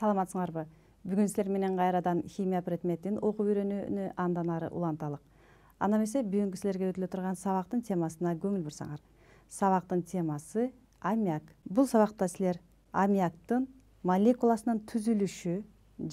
саламатсыңарбы бүгүн силер менен кайрадан химия предметин окуп үйрөнүүнү андан ары уланталык анда эмесе бүгүнкү силерге өтүлө турган сабактын темасына көңүл бурсаңар сабактын темасы аммиак бул сабакта силер аммиактын молекуласынын түзүлүшү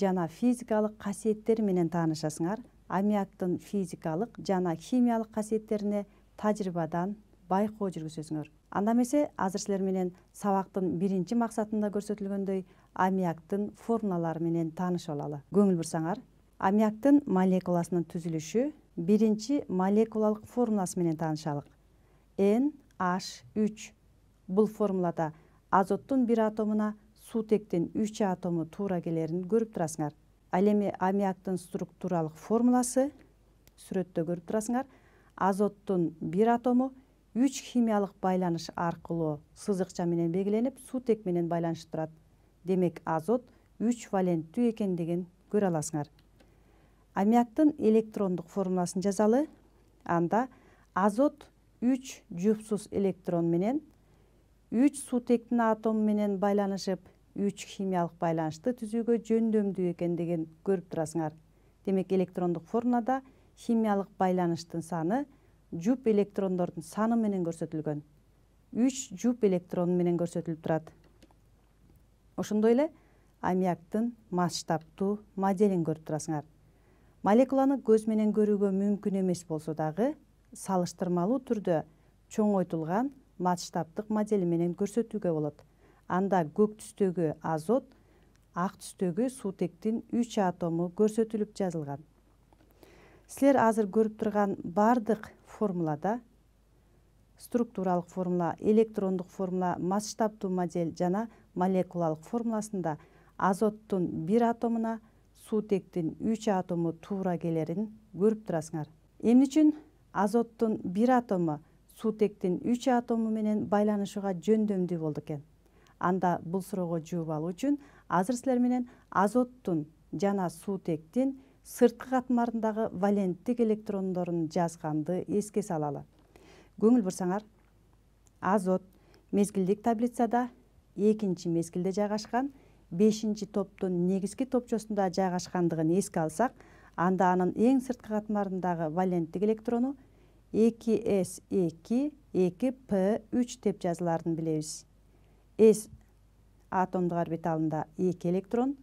жана физикалык касиеттери менен таанышасыңар аммиактын физикалык жана химиялык касиеттерине тажрыйбадан байкоо жүргүзөсүңөр анда эмесе азыр силер менен сабактын биринчи максатында көрсөтүлгөндөй аммиактын формулалары менен таанышып алалы көңүл бурсаңар аммиактын молекуласынын түзүлүшү биринчи молекулалык формуласы менен таанышалык н h үч бул формулада азоттун бир атомуна суутектин үч атому туура келерин көрүп турасыңар ал эми аммиактын структуралык формуласы сүрөттө көрүп турасыңар азоттун бир атому үч химиялык байланыш аркылуу сызыкча менен белгиленип сутек менен байланышып турат демек азот үч валенттүү экендигин көрө аласыңар аммиактын электрондук формуласын жазалы анда азот 3 жупсуз электрон менен үч сутектин атому менен байланышып үч химиялык байланышты түзүүгө жөндөмдүү экендигин көрүп турасыңар демек электрондук формулада химиялык байланыштын саны жуп электрондордун саны менен көрсөтүлгөн үч жуп электрон менен көрсөтүлүп турат ошондой эле аммиактын масштабтуу моделин көрүп турасыңар молекуланы көз менен көрүүгө мүмкүн эмес болсо дагы салыштырмалуу түрдө чоңойтулган масштабтык модели менен көрсөтүүгө болот анда көк түстөгү азот ак түстөгү суутектин үч атому көрсөтүлүп жазылган силер азыр көрүп турган баардык формулада структуралык формула электрондук формула масштабтуу модель жана молекулалық формуласында азоттың 1 атомына сутектің 3 атомы туыра келерін көріп тұрасыңар. эмне үчүн азоттун бир атомы суутектин үч атому менен байланышууга жөндөмдүү болду экен анда бұл суроого жооп алуу үчүн азыр силер менен азоттун жана суутектин сырткы катмарындагы валенттик электрондорун жазганды эске салалы көңүл бурсаңар азот мезгилдик таблицада 2-ші жағашқан, 5 інші топтың негізгі топчосында жағашқандығын еске анда анын ең сұртқы қатымарындағы валенттік электрону 2S2, 2P3 деп жазылардың білеуіз. S атомдығы арбиталында 2 электрон,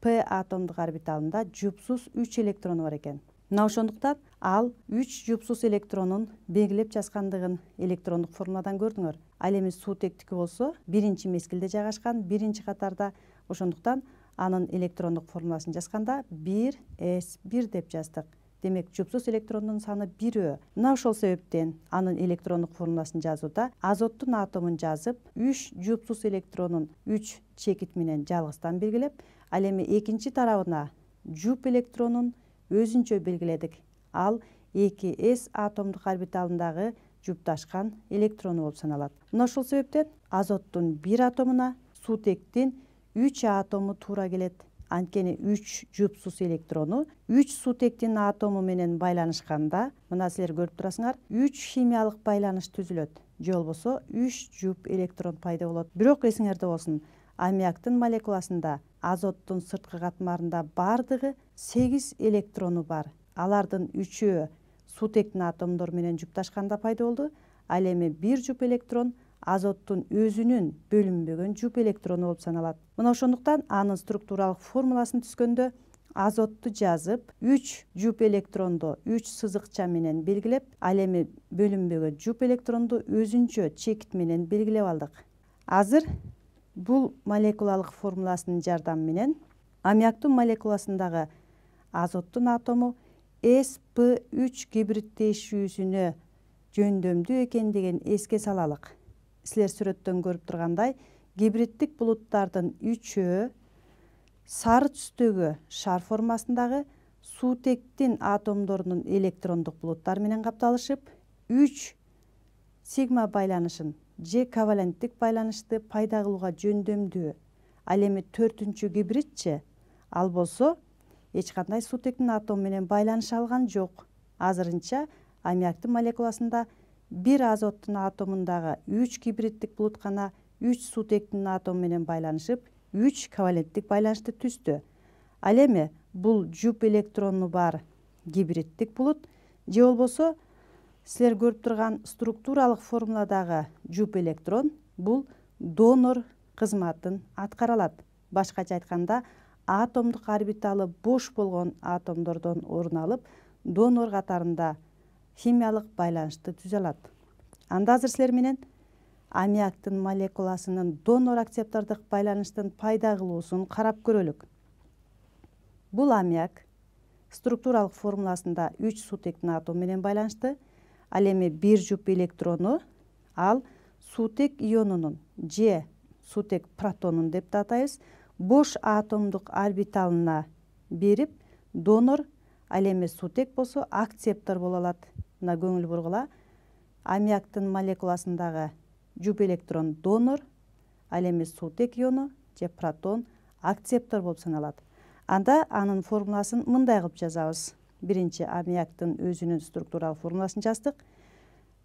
P атомдығы арбиталында жүпсіз 3 электроны бар екен. Наушондықтан ал 3 жұпсус электронын бегілеп жасқандығын электрондық формуладан көрдіңіз ал эми тектиги болсо биринчи мезгилде жайгашкан биринчи катарда ошондуктан анын электрондук формуласын жазганда бир с бир деп жаздык демек жупсуз электрондун саны бирөө мына ошол себептен анын электрондук формуласын жазууда азоттун атомун жазып үч жупсуз электронун үч чекит менен жалгыздан белгилеп ал эми экинчи тарабына жуп электронун өзүнчө белгиледик ал эки с атомдук орбиталындагы жүпташкан электрону болуп саналат мына ошол себептен азоттун бир атомуна сутектин үч атому туура келет анткени үч жупсуз электрону үч сутектин атому менен байланышканда мына силер көрүп турасыңар үч химиялык байланыш түзүлөт же болбосо үч жуп электрон пайда болот бирок эсиңерде болсун аммиактын молекуласында азоттун сырткы катмарында баардыгы сегиз электрону бар алардын үчөө сутектин атомдору менен жупташканда пайда болду ал эми бир жуп электрон азоттун өзүнүн бөлүнбөгөн жуп электрону болуп саналат мына ошондуктан анын структуралық формуласын түзгөндө азотту жазып 3 жуп электронду 3 сызықча менен белгилеп ал эми бөлүнбөгөн жуп электронду өзүнчө чекит менен белгилеп алдык азыр бул молекулалық формуласынын жардамы менен аммиактын молекуласындагы азоттун атому sp3 гибридтешүүсүнө жөндөмдүү деген эске салалык силер сүрөттөн көрүп тургандай гибридтик булуттардын үчөө сары түстөгү шар формасындагы суутектин атомдорунун электрондук булуттары менен капталышып 3 сигма байланышын же коваленттик байланышты пайда кылууга жөндөмдүү ал эми төртүнчү гибридчи ал болсо эч кандай сутектин атомы менен байланыша алган жок азырынча аммиактын молекуласында бир азоттун атомундагы үч гибридтик булут гана үч сутектин менен байланышып үч коваленттик байланышты түздү ал эми бул жуп электрону бар гибридтик булут же болбосо силер көрүп турган структуралык формуладагы жуп электрон бул донор кызматын аткара алат башкача айтканда атомдық орбиталы бош болған атомдордон орын алып донор қатарында химиялық байланышты түзе алады анда азыр силер менен аммиактын молекуласынын донор акцептордук байланыштын пайда кылуусун карап көрөлүк бул аммиак структуралык формуласында 3 сутектин атом менен байланышты ал эми бир жуп электрону ал сутек ионунун же сутек протонун деп да бош атомдық орбиталына беріп донор ал эми сутек болсо акцептор боло алат мына көңүл бургула аммиактын молекуласындагы жуп электрон донор ал эми сутек иону же протон акцептор болуп саналат анда анын формуласын мындай кылып жазабыз биринчи аммиактын өзүнүн структуралык формуласын жаздык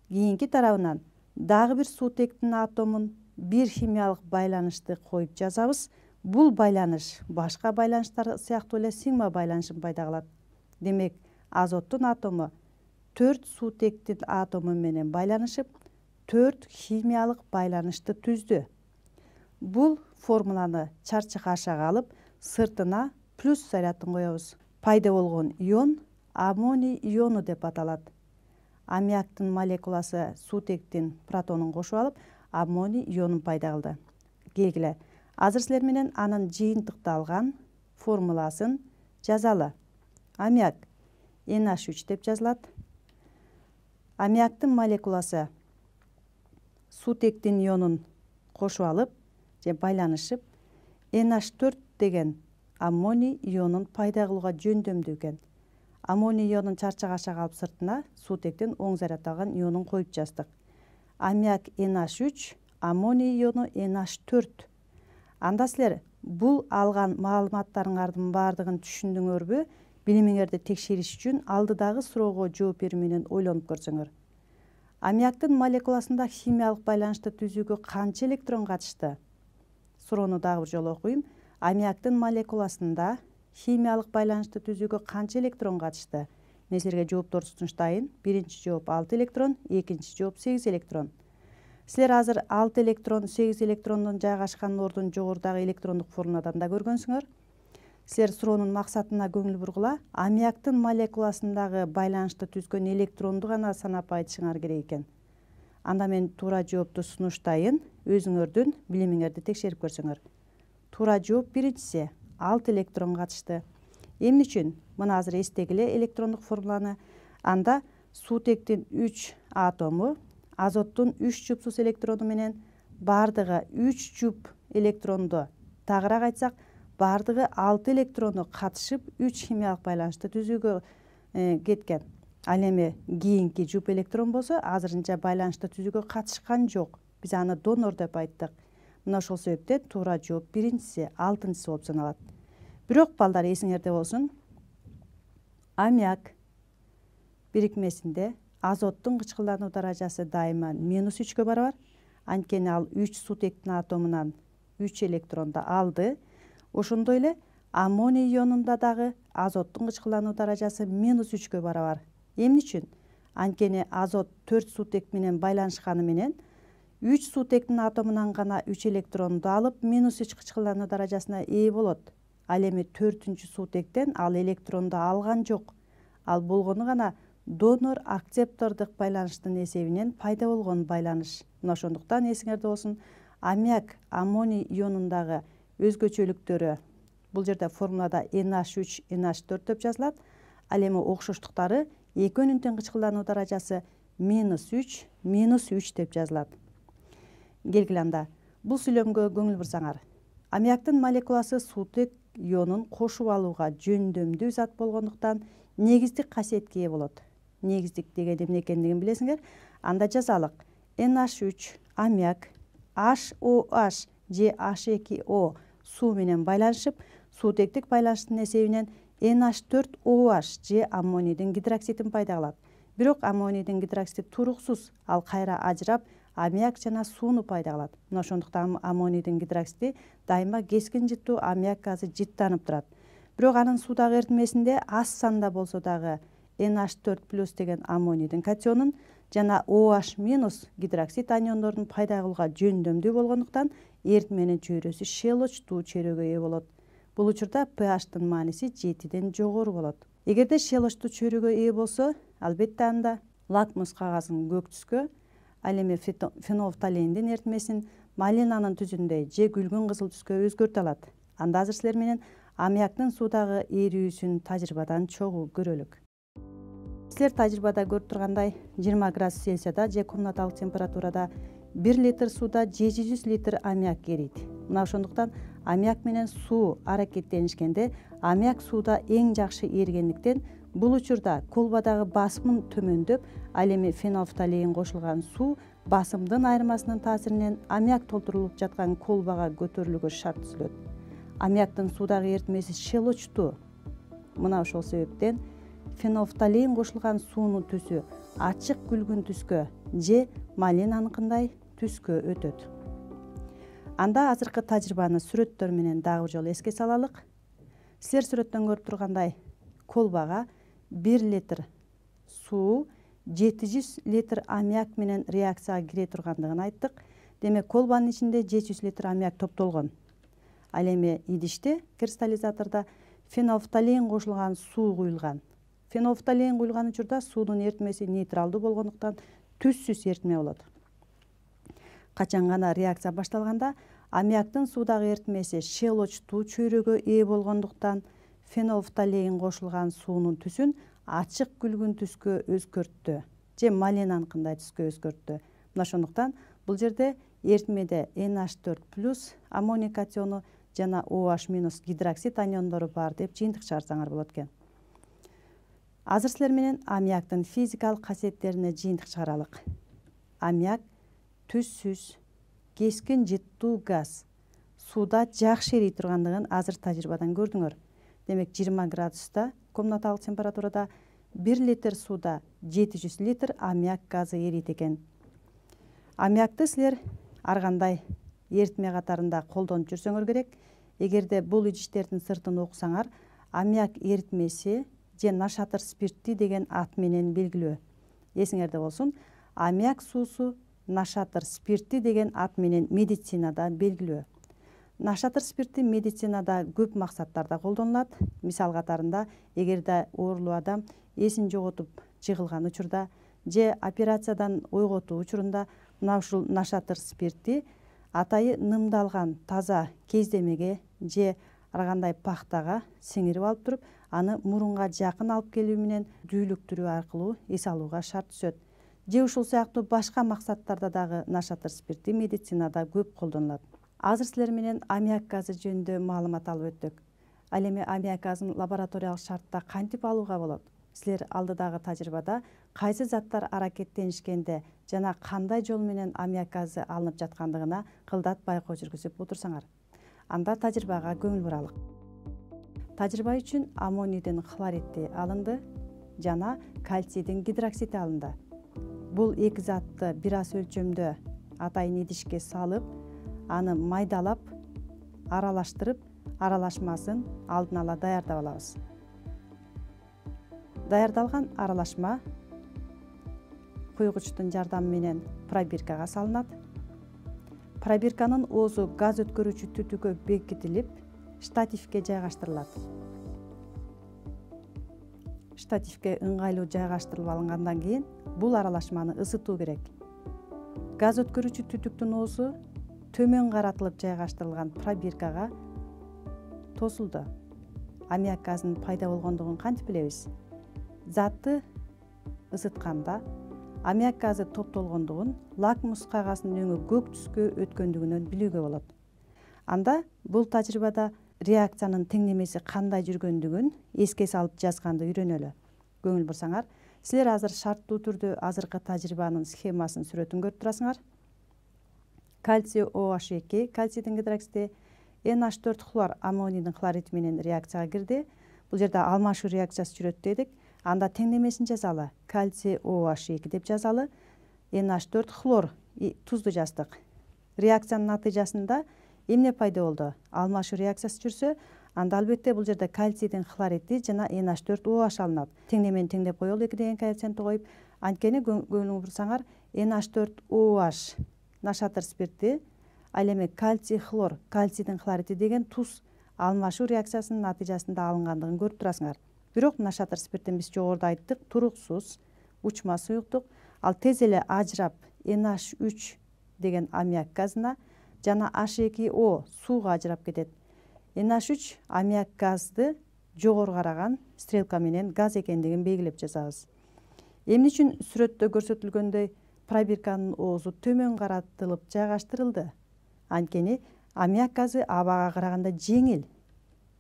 кийинки тарабынан дагы бир сутектин атомун бир химиялык байланышты коюп жазабыз бұл байланыш башқа байланыштар сияқты эле сигма байланышын пайда кылат демек азоттун атомы төрт суутектин атому менен байланышып төрт химиялық байланышты түзді. Бұл формуланы чарчы ашаға алып сыртына плюс зарядын коебуз пайда болгон ион аммоний иону деп аталат аммиактын молекуласы суутектин протонун кошуп алып аммоний ионун пайда кылды келгиле азыр силер менен анын жыйынтыкталган формуласын жазалы аммиак nh 3 деп жазылат аммиактын молекуласы сутектин ионун кошуп алып же байланышып nh 4 деген аммоний ионун пайда кылууга жөндөмдүү экен аммоний ионун чарчагашак калып сыртына сутектин оң зарядталган ионун коюп жаздык аммиак nh 3 аммоний иону nh 4 анда силер бул алган маалыматтарыңардын баардыгын түшүндүңөрбү билимиңерди текшериш үчүн алдыдагы суроого жооп берүү менен ойлонуп көрсөңөр аммиактын молекуласында химиялык байланышты түзүүгө канча электрон катышты суроону дагы бир жолу окуйм аммиактын молекуласында химиялык байланышты түзүүгө канча электрон катышты мен силерге жоопторду сунуштайын биринчи жооп алты электрон экинчи жооп сегиз электрон силер азыр алты электрон сегиз электрондун жайгашкан ордун жогорудагы электрондук формуладан да көргөнсүңөр силер суроонун максатына көңүл бургула аммиактын молекуласындагы байланышты түзгөн электронду гана санап айтышыңар керек экен анда мен туура жоопту сунуштайын өзүңөрдүн билимиңерди текшерип көрсөңөр туура жооп биринчиси алты электрон катышты эмне үчүн мына азыр эстегиле электрондук формуланы анда суутектин үч атому азоттун үч жупсуз электрону менен баардыгы үч жуп электронду тагыраак айтсак баардыгы алты электронду катышып үч химиялык байланышты түзүүгө э, кеткен ал эми кийинки жуп электрон болсо азырынча байланышты түзүүгө катышкан жок биз аны донор деп айттык мына ошол себептен туура жооп биринчиси алтынчысы болуп саналат бирок балдар эсиңерде болсун аммиак бирикмесинде азоттун кычкылдануу даражасы дайыма минус үчкө барабар анткени ал үч сутектин атомунан үч электронду алды ошондой эле аммоний ионунда дагы азоттун кычкылдануу даражасы минус үчкө барабар эмне үчүн анткени азот төрт сутек менен байланышканы менен үч сутектин атомунан гана үч электронду алып минус үч кычкылдануу даражасына ээ болот ал эми төртүнчү сутектен ал электронду алган жок ал болгону гана донор акцептордук байланыштын эсебинен пайда болгон байланыш мына ошондуктан эсиңерде болсун аммиак аммоний ионундагы өзгөчөлүктөрү бул жерде формулада наш үч нш төрт деп жазылат ал эми окшоштуктары экөөнүн тең кычкылдануу даражасы минус үч минус үч деп жазылат келгиле анда бул сүйлөмгө көңүл бурсаңар аммиактын молекуласы суутек ионун кошуп алууга жөндөмдүү зат болгондуктан негиздик касиетке ээ болот негиздик деген эмне экендигин билесиңер анда жазалык nh 3 аммиак hoh же h2o суу менен байланышып суутектик байланыштын эсебинен nh 4 oh же аммонийдин гидроксидин пайда кылат бирок аммонийдин гидроксиди туруксуз ал қайра ажырап аммиак жана сууну пайда кылат мына ошондуктан аммонийдин гидроксиди дайыма кескин жыттуу аммиак газы жыттанып турат бирок анын суудагы эритмесинде аз санда болсо дагы н аш төрт плюс деген аммонийдин катионун жана о аш минус гидроксид аниондордун пайда кылууга жөндөмдүү болгондуктан ээритменин чөйрөсү щелочтуу чөйрөгө ээ болот бул учурда паштын мааниси жетиден жогору болот эгерде шелочтуу чөйрөгө ээ болсо албетте анда лакмус кагазын көк түскө ал эми фенолфталиндин эритмесин малинанын түсүндөй же күлгүн кызыл түскө өзгөртө алат анда азыр силер менен аммиактын суудагы ээрүүсүн тажрыйбадан чогуу көрөлүк силер тажрыйбада көрүп тургандай жыйырма градус цельсияда же комнаталык температурада бир литр сууда жети жүз литр аммиак эрийт мына ошондуктан аммиак менен суу аракеттенишкенде аммиак сууда эң жакшы эригендиктен бул учурда колбадагы басымын төмөндөп ал эми фенолфталеин кошулган суу басымдын айырмасынын таасиринен аммиак толтурулуп жаткан колбага көтөрүлүүгө шарт түзүлөт аммиактын суудагы ээритмеси щелочтуу мына ошол себептен фенофталин кошулган суыны түсі ачык күлгін түскө же анықындай түскө өтөт анда азыркы тажрыйбаны сүрөттөр менен дагы бир жолу эске салалык силер сүрөттөн көрүп тургандай колбага бир литр суу жети жүз литр аммиак менен реакцияга кире тургандыгын айттык демек колбанын ичинде жети жүз литр аммиак топтолгон ал эми идиште кристаллизаторда фенофталин кошулган суу куюлган феофтаин куюлган учурда суунун эритмеси нейтралдуу болгондуктан түссүз эритме болот качан гана реакция башталганда аммиактын суудагы эритмеси щелочтуу чөйрөгө ээ болгондуктан фенолфталеин кошулган суунун түсүн ачык күлгүн түскө өзгөрттү же маленаныкындай түскө өзгөрттү мына ошондуктан бул жерде эритмеде наш төрт плюс аммоний катиону жана о аш минус гидроксид аниондору бар деп жыйынтык чыгарсаңар болот экен азыр силер менен аммиактын физикалык касиеттерине жыйынтык чыгаралык аммиак түссіз, кескін жетту газ суда жакшы эрий тұрғандығын азыр тажрыйбадан көрдіңір. демек 20 градуста комнаталық температурада 1 литр суда 700 литр аммиак газы эрийт экен аммиакты сілер ар кандай қатарында катарында колдонуп жүрсөңөр керек бұл бул идиштердин сыртын окусаңар аммиак эритмеси же «нашатыр спиртті деген ат менен белгілі есіңерде болсын аммиак суусу нашатыр спиртти деген ат менен медицинада белгилүү нашатыр спиртти медицинада көп мақсаттарда колдонулат мисал катарында эгерде оорулуу адам эсин жоготуп жыгылган учурда же операциядан ойготуу учурунда мына ушул нашатыр спиртти атайы нымдалған таза кездемеге же аргандай пахтага сиңирип алып туруп аны мурунга жакын алып келүү менен дүүлүктүрүү аркылуу эс алууга шарт түзөт же ушул сыяктуу башка максаттарда дагы нашатыр спирти медицинада көп колдонулат азыр силер менен аммиак газы жөнүндө маалымат алып өттүк ал эми аммиак газын лабораториялык шартта кантип алууга болот силер алдыдагы тажрыйбада кайсы заттар аракеттенишкенде жана кандай жол менен аммиак газы алынып жаткандыгына кылдат байкоо жүргүзүп отурсаңар анда тажрыйбага көңүл буралык тажрыйба үчүн аммонийдин хлоридти алынды жана кальцийдин гидроксиди алынды бул эки затты бир аз өлчөмдө атайын идишке салып аны майдалап аралаштырып аралашмасын алдын ала даярдап алабыз даярдалган аралашма куйгучтун жардамы менен пробиркага салынат пробирканын оозу газ өткөрүүчү түтүккө бекитилип штативке жайгаштырылат штативке ыңгайлуу жайгаштырылып алынгандан кийин бул аралашманы ысытуу керек газ өткөрүүчү түтүктүн оозу төмөн каратылып жайгаштырылган пробиркага тосулду аммиак газынын пайда болгондугун кантип билебиз затты ысытканда аммиак газы топтолгондугун лакмус кагазынын өңү көк түскө өткөндүгүнөн билүүгө болот анда бул тажрыйбада реакциянын теңдемеси кандай жүргөндүгүн эске салып жазганды үйрөнөлү көңүл бурсаңар силер азыр шарттуу түрдө азыркы тажрыйбанын схемасын сүрөтүн көрүп турасыңар кальций h эки кальцийдин гидроксиди nh төрт хлор аммонийдин хлориди менен реакцияга кирди бул жерде алмашуу реакциясы жүрөт дедик анда теңдемесін жазалы кальций эки деп жазалы nh 4 хлор тұзды жаздық реакцияның натыйжасында эмне пайда болду алмашуу реакциясы жүрсө анда албетте бул жерде кальцийдин хлориди жана nh 4 OH алынат теңдемени теңдеп коелу эки деген коэффициентти коюп анткени көңүл бурсаңар nh 4 OH нашатыр спирти ал эми кальций хлор кальцийдин хлориди деген туз алмашуу реакциясынын натыйжасында алынгандыгын көрүп турасыңар бирок шатыр спиртин биз жогоруда айттык туруксуз учма суюктук ал тез эле ажырап nh 3 деген аммиак газына жана h эки о сууга ажырап кетет nh 3 аммиак газды жогору караган стрелка менен газ экендигин белгилеп жазабыз эмне үчүн сүрөттө көрсөтүлгөндөй пробирканын оозу төмөн каратылып жайгаштырылды анткени аммиак газы абага караганда жеңил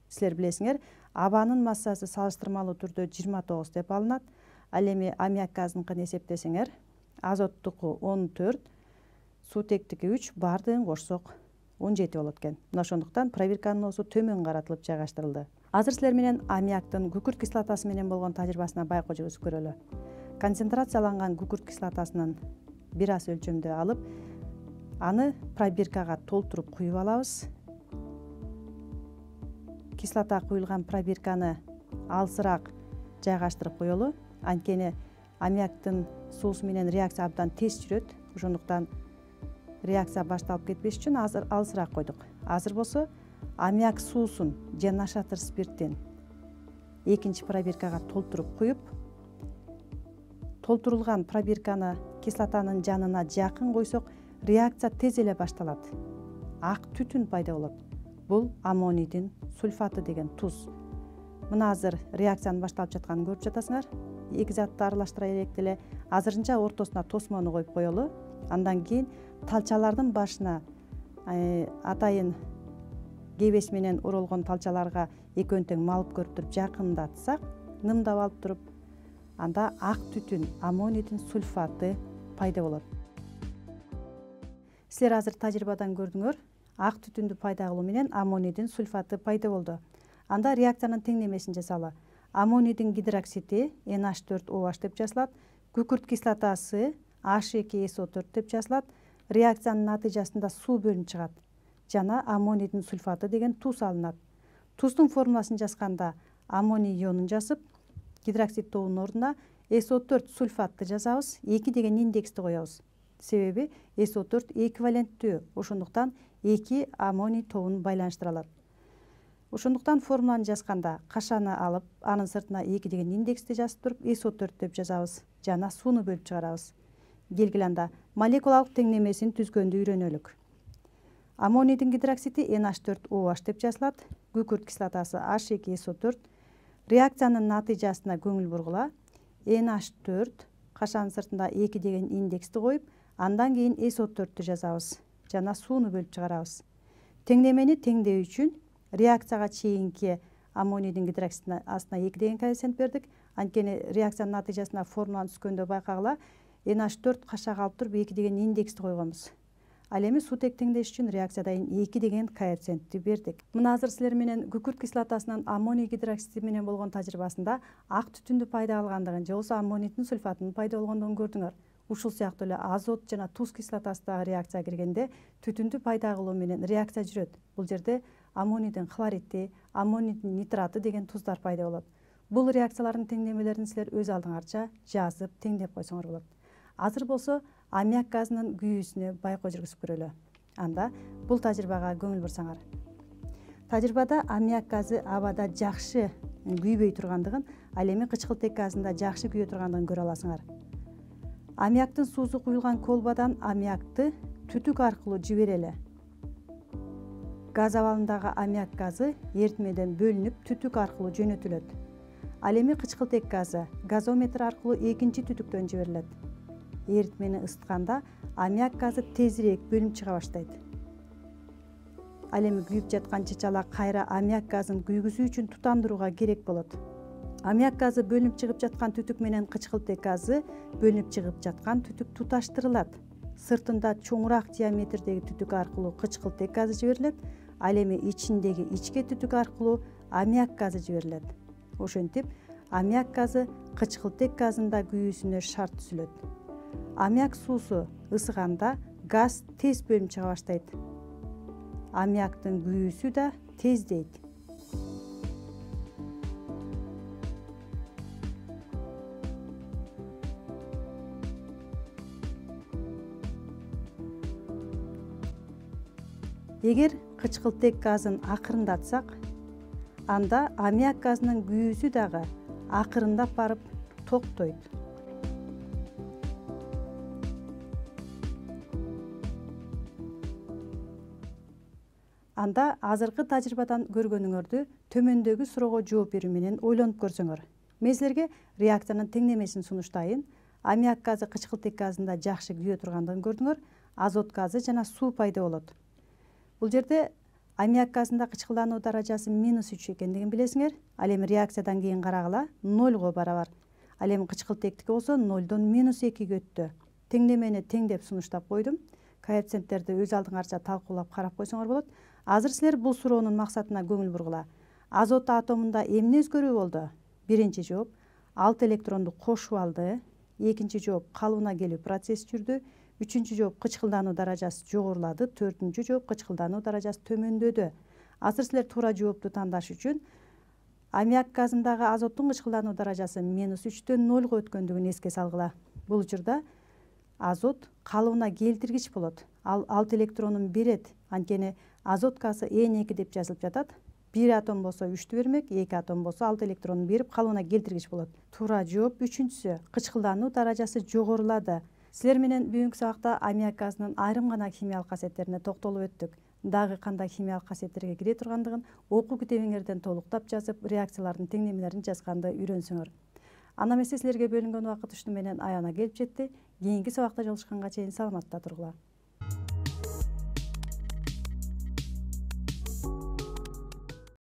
силер билесиңер абанын массасы салыстырмалы түрдө жыйырма деп алынат ал эми аммиак газыныкын эсептесеңер азоттуку он төрт суутектики үч баардыгын кошсок он жети болот экен мына ошондуктан пробирканын оозу төмөн каратылып жайгаштырылды азыр силер менен аммиактын күкүрт кислотасы менен болгон тажрыйбасына байкоо жүргүзүп көрөлү концентрацияланган күкүрт кислотасынан бир аз өлчөмдө алып аны пробиркага толтуруп куюп алабыз кислота құйылған пробирканы алсырақ жайғаштырып қойылы. анткени аммиактың суусу менен реакция абдан тез жүрөт ошондуктан реакция башталып кетпеш үчүн азыр алсырақ койдук азыр болсо аммиак суусун же нашатыр екінші экинчи пробиркага толтуруп толтырылған толтурулган пробирканы кислотанын жанына жақын койсок реакция тез эле башталат ак түтүн пайда болот бұл аммонийдин сульфаты деген тұз мына азыр реакцияны башталып жатқанын көріп жатасыңар эки затты аралаштыра элек деле азырынча ортосуна тосмону коюп коелу андан кейін талчалардың башына э, атайын кейбесменен менен оролгон талчаларга экөөнү тең малып көрүп туруп жакындатсак нымдап алып туруп анда ак түтүн аммонийдин сульфаты пайда болот силер азыр тажрыйбадан көрдүңөр ак түтүндү пайда кылуу менен аммонийдин сульфаты пайда болду анда реакциянын теңдемесин жасалы аммонийдин гидроксиди nh төрт oh деп жазылат күкүрт кислотасы h эки со төрт деп жазылат реакциянын натыйжасында суу бөлүнүп чыгат жана аммонийдин сульфаты деген туз алынат туздун формуласын жазганда аммоний ионун жазып гидроксид тобунун ордуна со төрт сульфатты жазабыз эки деген индексти коебуз себеби со төрт эквиваленттүү ошондуктан эки аммоний тобун байланыштыра алат ошондуктан формуланы жазганда кашаны алып анын сыртына эки деген индексти жазып туруп со төрт деп жазабыз жана сууну бөлүп чыгарабыз келгиле анда молекулалык теңдемесин түзгөндү үйрөнөлүк аммонийдин гидроксиди нш төрт о ш деп жазылат күкүрт кислотасы ш эки со төрт реакциянын натыйжасына көңүл бургула нш төрт кашанын сыртында эки деген индексти коюп андан кийин со төрттү жазабыз жана сууну бөлүп чыгарабыз теңдемени теңдөө үчүн реакцияга чейинки аммонийдин гидроксидин астына эки деген коэффициент бердик анткени реакциянын натыйжасында формуланы түзгөндө байкагыла nh төрт кашага алып туруп эки деген индексти койгонбуз ал эми суу тек теңдеш үчүн реакцияда эки деген коэффициентти бердик мына азыр силер менен күкүрт кислотасынын аммоний гидроксиди менен болгон тажрыйбасында ак түтүндү пайда кылгандыгын же болбосо аммонийдин сульфатынын пайда болгондугун көрдүңөр ушул сыяктуу эле азот жана туз кислотасы дагы реакцияга киргенде түтүндү пайда кылуу менен реакция жүрөт бул жерде аммонийдин хлоридти аммонийдин нитраты деген туздар пайда болот бул реакциялардын теңдемелерин силер өз алдыңарча жазып теңдеп койсоңор болот азыр болсо аммиак газынын күйүүсүнө байкоо жүргүзүп көрөлү анда бул тажрыйбага көңүл бурсаңар тажрыйбада аммиак газы абада жакшы күйбөй тургандыгын ал эми кычкылтек газында жакшы күйө тургандыгын көрө аласыңар аммиактын суусу куюлган колбадан аммиакты түтүк аркылуу жиберели газ абалындагы аммиак газы эритмеден бөлүнүп түтүк аркылуу жөнөтүлөт ал эми кычкылтек газы газометр аркылуу экинчи түтүктөн жиберилет эритмени ысытканда аммиак газы тезирээк бөлүнүп чыга баштайт ал эми күйүп жаткан чычала кайра аммиак газын күйгүзүү үчүн тутандырууга керек болот аммиак газы бөлініп шығып жатқан түтік менен кычкылтек газы бөлініп шығып жатқан түтік туташтырылат сыртында чоңураак диаметрдегі түтік аркылуу кычкылтек газы жіберіледі ал эми ичиндеги ичке түтүк аркылуу аммиак газы жиберилет ошентип аммиак газы кычкылтек газында күйүүсүнө шарт түзүлөт аммиак суусу ысыганда газ тез бөлүнүп чыга баштайт аммиактын күйүүсү да тездейт эгер кычкылтек газын акырындатсак анда аммиак газынын күйүүсү дагы акырындап барып токтойт анда азыркы тажрыйбадан көргөнүңөрдү төмөндөгү суроого жооп берүү менен ойлонуп көрсөңөр мен силерге реакциянын теңдемесин сунуштайын аммиак газы кычкылтек газында жакшы күйө тургандыгын көрдүңөр азот газы жана суу пайда болот Бұл жерде аммиак газында кычкылануу даражасы минус үч экендигин билесиңер ал эми реакциядан кийин карагыла нолго барабар ал эми кычкыл тектики болсо нольдон минус экиге өттү теңдемени тең деп сунуштап койдум коэффициенттерди өз алдыңарча талкуулап карап койсоңор болот азыр силер бул суроонун максатына көңүл бургула азот атомунда эмне өзгөрүү болду биринчи жооп алты электронду кошуп алды экинчи жооп калыбына келүү процесс жүрдү үчүнчү жооп кычкылдануу даражасы жогорулады төртүнчү жооп кычкылдануу даражасы төмөндөдү азыр силер туура жоопту тандаш үчүн аммиак газындагы азоттун кычкылдануу даражасы минус үчтөн нолго өткөндүгүн эске салгыла бул учурда азот калыбына келтиргич болот ал алты электронун берет анткени азот газы н эки деп жазылып жатат бир атом болсо үчтү бермек эки атом болсо алты электронун берип калыбына келтиргич болот туура жооп үчүнчүсү кычкылдануу даражасы жогорулады Сілер менен бүгүнкү сабакта аммиак газынын айрым гана химиялык касиеттерине токтолуп өттүк дагы кандай химиялык касиеттерге кире тургандыгын окуу китебиңерден толуктап жазып реакциялардын теңдемелерин жазганды үйрөнсөңөр анда эмесе силерге бөлүнгөн убакыт ушуну менен аяна келип жетти кийинки сабакта жолугушканга чейин саламатта тургула